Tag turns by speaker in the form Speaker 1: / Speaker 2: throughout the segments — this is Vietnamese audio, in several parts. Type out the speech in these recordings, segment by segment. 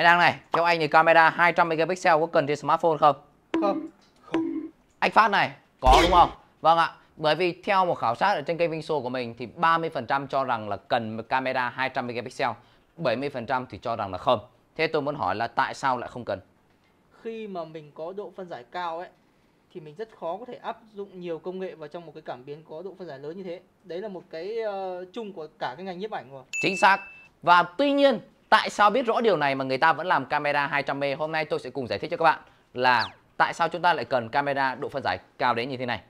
Speaker 1: Anh đang này, theo anh thì camera 200 megapixel có cần trên smartphone không? Không. Không. Anh Phát này, có đúng không? Vâng ạ. Bởi vì theo một khảo sát ở trên kênh Vinso của mình thì 30% cho rằng là cần camera 200 megapixel, 70% thì cho rằng là không. Thế tôi muốn hỏi là tại sao lại không cần? Khi mà mình có độ phân giải cao ấy thì mình rất khó có thể áp dụng nhiều công nghệ vào trong một cái cảm biến có độ phân giải lớn như thế. Đấy là một cái uh, chung của cả cái ngành nhiếp ảnh rồi. Chính xác. Và tuy nhiên Tại sao biết rõ điều này mà người ta vẫn làm camera 200p? Hôm nay tôi sẽ cùng giải thích cho các bạn là tại sao chúng ta lại cần camera độ phân giải cao đến như thế này.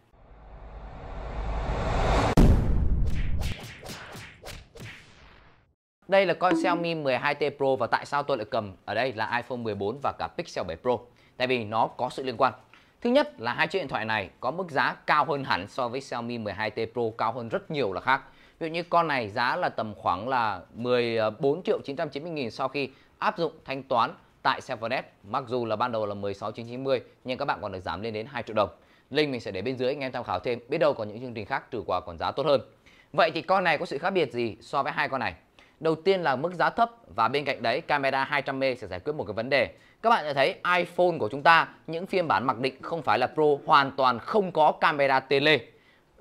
Speaker 1: Đây là con Xiaomi 12T Pro và tại sao tôi lại cầm ở đây là iPhone 14 và cả Pixel 7 Pro? Tại vì nó có sự liên quan. Thứ nhất là hai chiếc điện thoại này có mức giá cao hơn hẳn so với Xiaomi 12T Pro cao hơn rất nhiều là khác. Ví dụ như con này giá là tầm khoảng là 14 ờ, triệu 990 nghìn sau khi áp dụng thanh toán tại Sephora mặc dù là ban đầu là 16.990 nhưng các bạn còn được giảm lên đến 2 triệu đồng. Link mình sẽ để bên dưới anh em tham khảo thêm, biết đâu có những chương trình khác trừ quà còn giá tốt hơn. Vậy thì con này có sự khác biệt gì so với hai con này? Đầu tiên là mức giá thấp và bên cạnh đấy camera 200 m sẽ giải quyết một cái vấn đề. Các bạn sẽ thấy iPhone của chúng ta, những phiên bản mặc định không phải là Pro hoàn toàn không có camera tele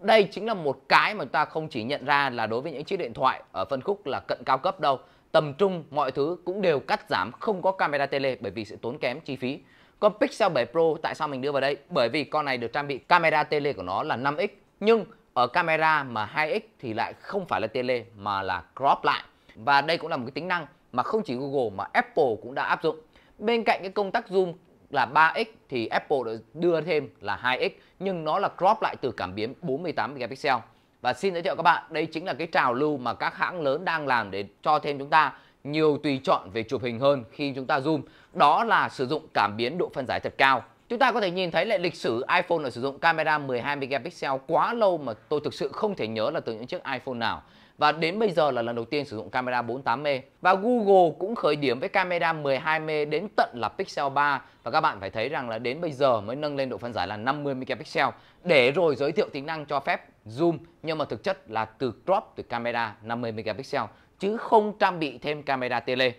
Speaker 1: đây chính là một cái mà chúng ta không chỉ nhận ra là đối với những chiếc điện thoại ở phân khúc là cận cao cấp đâu tầm trung mọi thứ cũng đều cắt giảm không có camera tele bởi vì sự tốn kém chi phí con Pixel 7 Pro tại sao mình đưa vào đây bởi vì con này được trang bị camera tele của nó là 5x nhưng ở camera mà 2x thì lại không phải là tele mà là crop lại và đây cũng là một cái tính năng mà không chỉ Google mà Apple cũng đã áp dụng bên cạnh cái công tắc zoom là 3x thì Apple đã đưa thêm là 2x nhưng nó là crop lại từ cảm biến 48 megapixel. Và xin giới thiệu các bạn, đây chính là cái trào lưu mà các hãng lớn đang làm để cho thêm chúng ta nhiều tùy chọn về chụp hình hơn khi chúng ta zoom. Đó là sử dụng cảm biến độ phân giải thật cao. Chúng ta có thể nhìn thấy lại lịch sử iPhone đã sử dụng camera 12 megapixel quá lâu mà tôi thực sự không thể nhớ là từ những chiếc iPhone nào và đến bây giờ là lần đầu tiên sử dụng camera 48M. Và Google cũng khởi điểm với camera 12M đến tận là Pixel 3 và các bạn phải thấy rằng là đến bây giờ mới nâng lên độ phân giải là 50 megapixel để rồi giới thiệu tính năng cho phép zoom nhưng mà thực chất là từ crop từ camera 50 megapixel chứ không trang bị thêm camera tele.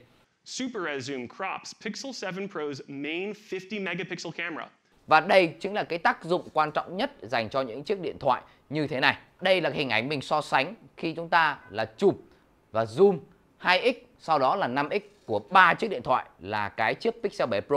Speaker 1: Super Res Zoom crops Pixel 7 Pro's main 50 megapixel camera và đây chính là cái tác dụng quan trọng nhất dành cho những chiếc điện thoại như thế này. Đây là hình ảnh mình so sánh khi chúng ta là chụp và zoom 2x, sau đó là 5x của ba chiếc điện thoại là cái chiếc Pixel 7 Pro,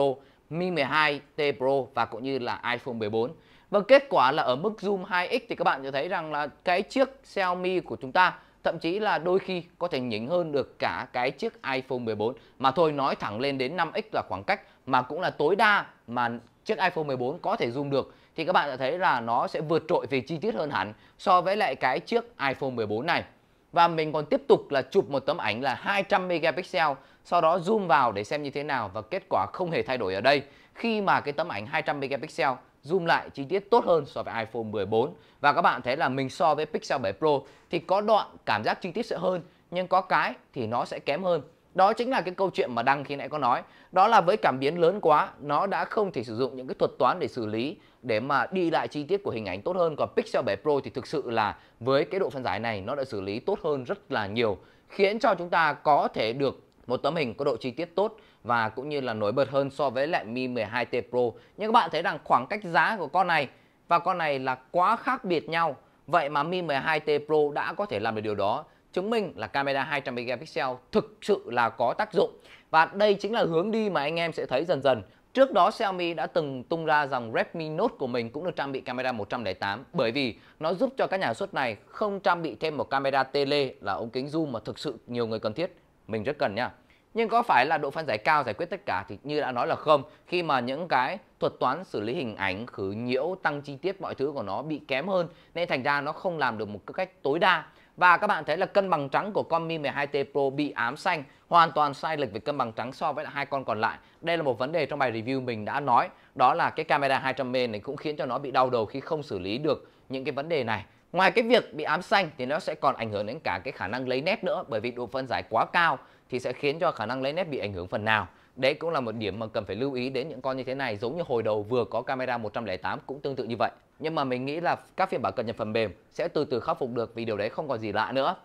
Speaker 1: Mi 12T Pro và cũng như là iPhone 14. Và kết quả là ở mức zoom 2x thì các bạn sẽ thấy rằng là cái chiếc Xiaomi của chúng ta thậm chí là đôi khi có thể nhỉnh hơn được cả cái chiếc iPhone 14 mà thôi nói thẳng lên đến 5x là khoảng cách mà cũng là tối đa mà chiếc iPhone 14 có thể zoom được thì các bạn đã thấy là nó sẽ vượt trội về chi tiết hơn hẳn so với lại cái chiếc iPhone 14 này. Và mình còn tiếp tục là chụp một tấm ảnh là 200 megapixel, sau đó zoom vào để xem như thế nào và kết quả không hề thay đổi ở đây khi mà cái tấm ảnh 200 megapixel zoom lại chi tiết tốt hơn so với iPhone 14 và các bạn thấy là mình so với Pixel 7 Pro thì có đoạn cảm giác chi tiết sẽ hơn nhưng có cái thì nó sẽ kém hơn đó chính là cái câu chuyện mà Đăng khi nãy có nói. Đó là với cảm biến lớn quá, nó đã không thể sử dụng những cái thuật toán để xử lý để mà đi lại chi tiết của hình ảnh tốt hơn. Còn Pixel 7 Pro thì thực sự là với cái độ phân giải này nó đã xử lý tốt hơn rất là nhiều. Khiến cho chúng ta có thể được một tấm hình có độ chi tiết tốt và cũng như là nổi bật hơn so với lại Mi 12T Pro. Nhưng các bạn thấy rằng khoảng cách giá của con này và con này là quá khác biệt nhau. Vậy mà Mi 12T Pro đã có thể làm được điều đó chứng minh là camera 200 megapixel thực sự là có tác dụng. Và đây chính là hướng đi mà anh em sẽ thấy dần dần. Trước đó Xiaomi đã từng tung ra dòng Redmi Note của mình cũng được trang bị camera 108 bởi vì nó giúp cho các nhà xuất này không trang bị thêm một camera tele là ống kính zoom mà thực sự nhiều người cần thiết. Mình rất cần nha. Nhưng có phải là độ phân giải cao giải quyết tất cả thì như đã nói là không Khi mà những cái thuật toán xử lý hình ảnh, khử nhiễu, tăng chi tiết mọi thứ của nó bị kém hơn Nên thành ra nó không làm được một cách tối đa và các bạn thấy là cân bằng trắng của con Mi 12T Pro bị ám xanh, hoàn toàn sai lệch về cân bằng trắng so với hai con còn lại. Đây là một vấn đề trong bài review mình đã nói, đó là cái camera 200 m này cũng khiến cho nó bị đau đầu khi không xử lý được những cái vấn đề này. Ngoài cái việc bị ám xanh thì nó sẽ còn ảnh hưởng đến cả cái khả năng lấy nét nữa bởi vì độ phân giải quá cao thì sẽ khiến cho khả năng lấy nét bị ảnh hưởng phần nào. Đấy cũng là một điểm mà cần phải lưu ý đến những con như thế này giống như hồi đầu vừa có camera 108 cũng tương tự như vậy. Nhưng mà mình nghĩ là các phiên bản cập nhật phần mềm sẽ từ từ khắc phục được vì điều đấy không còn gì lạ nữa.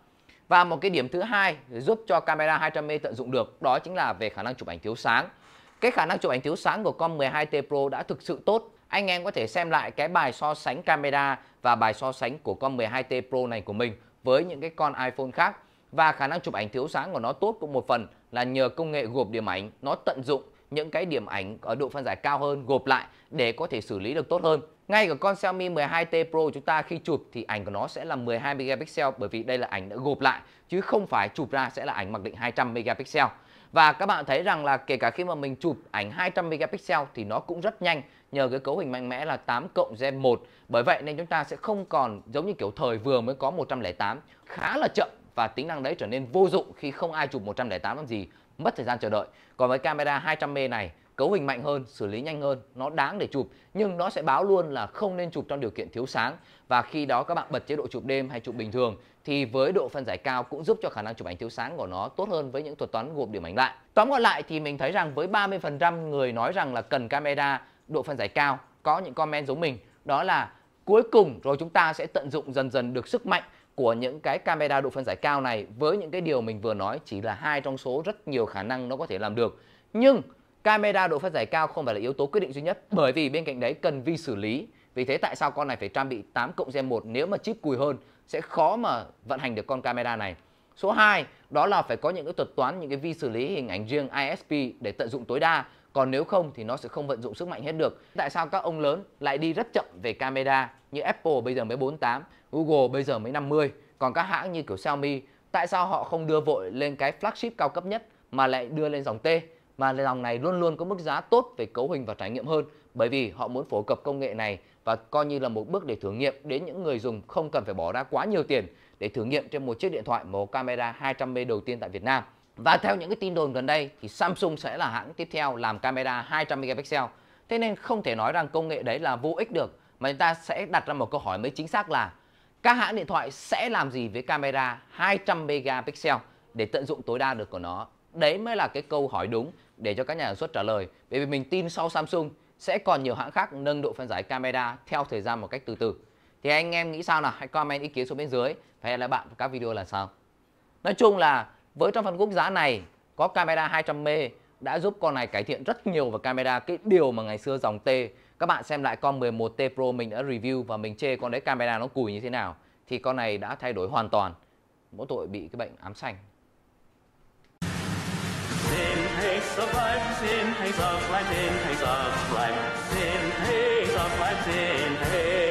Speaker 1: Và một cái điểm thứ hai giúp cho camera 200p tận dụng được đó chính là về khả năng chụp ảnh thiếu sáng. Cái khả năng chụp ảnh thiếu sáng của con 12T Pro đã thực sự tốt. Anh em có thể xem lại cái bài so sánh camera và bài so sánh của con 12T Pro này của mình với những cái con iPhone khác và khả năng chụp ảnh thiếu sáng của nó tốt cũng một phần là nhờ công nghệ gộp điểm ảnh nó tận dụng những cái điểm ảnh ở độ phân giải cao hơn gộp lại để có thể xử lý được tốt hơn. Ngay cả con Xiaomi 12T Pro chúng ta khi chụp thì ảnh của nó sẽ là 12 megapixel bởi vì đây là ảnh đã gộp lại chứ không phải chụp ra sẽ là ảnh mặc định 200 megapixel và các bạn thấy rằng là kể cả khi mà mình chụp ảnh 200 megapixel thì nó cũng rất nhanh nhờ cái cấu hình mạnh mẽ là 8 cộng gen 1 bởi vậy nên chúng ta sẽ không còn giống như kiểu thời vừa mới có 108 khá là chậm và tính năng đấy trở nên vô dụng khi không ai chụp 108 làm gì mất thời gian chờ đợi còn với camera 200 m này cấu hình mạnh hơn, xử lý nhanh hơn, nó đáng để chụp nhưng nó sẽ báo luôn là không nên chụp trong điều kiện thiếu sáng và khi đó các bạn bật chế độ chụp đêm hay chụp bình thường thì với độ phân giải cao cũng giúp cho khả năng chụp ảnh thiếu sáng của nó tốt hơn với những thuật toán gộp điểm ảnh lại. Tóm gọn lại thì mình thấy rằng với 30% người nói rằng là cần camera độ phân giải cao có những comment giống mình đó là cuối cùng rồi chúng ta sẽ tận dụng dần dần được sức mạnh của những cái camera độ phân giải cao này với những cái điều mình vừa nói chỉ là hai trong số rất nhiều khả năng nó có thể làm được. Nhưng Camera độ phân giải cao không phải là yếu tố quyết định duy nhất bởi vì bên cạnh đấy cần vi xử lý. Vì thế tại sao con này phải trang bị 8 cộng gen 1 nếu mà chip cùi hơn sẽ khó mà vận hành được con camera này. Số 2 đó là phải có những cái thuật toán, những cái vi xử lý hình ảnh riêng ISP để tận dụng tối đa. Còn nếu không thì nó sẽ không vận dụng sức mạnh hết được. Tại sao các ông lớn lại đi rất chậm về camera như Apple bây giờ mới 48, Google bây giờ mới 50. Còn các hãng như kiểu Xiaomi tại sao họ không đưa vội lên cái flagship cao cấp nhất mà lại đưa lên dòng T? mà dòng này luôn luôn có mức giá tốt về cấu hình và trải nghiệm hơn bởi vì họ muốn phổ cập công nghệ này và coi như là một bước để thử nghiệm đến những người dùng không cần phải bỏ ra quá nhiều tiền để thử nghiệm trên một chiếc điện thoại một camera 200p đầu tiên tại Việt Nam. Và theo những cái tin đồn gần đây thì Samsung sẽ là hãng tiếp theo làm camera 200 megapixel. Thế nên không thể nói rằng công nghệ đấy là vô ích được mà chúng ta sẽ đặt ra một câu hỏi mới chính xác là các hãng điện thoại sẽ làm gì với camera 200 megapixel để tận dụng tối đa được của nó. Đấy mới là cái câu hỏi đúng để cho các nhà sản xuất trả lời bởi vì mình tin sau Samsung sẽ còn nhiều hãng khác nâng độ phân giải camera theo thời gian một cách từ từ thì anh em nghĩ sao nào hãy comment ý kiến xuống bên dưới và hẹn lại bạn các video là sau nói chung là với trong phân khúc giá này có camera 200 m đã giúp con này cải thiện rất nhiều về camera cái điều mà ngày xưa dòng T các bạn xem lại con 11T Pro mình đã review và mình chê con đấy camera nó cùi như thế nào thì con này đã thay đổi hoàn toàn mỗi tội bị cái bệnh ám xanh hey, survive, sin, hey, survive, sin, hey, survive, sin, hey, survive, sin, hey.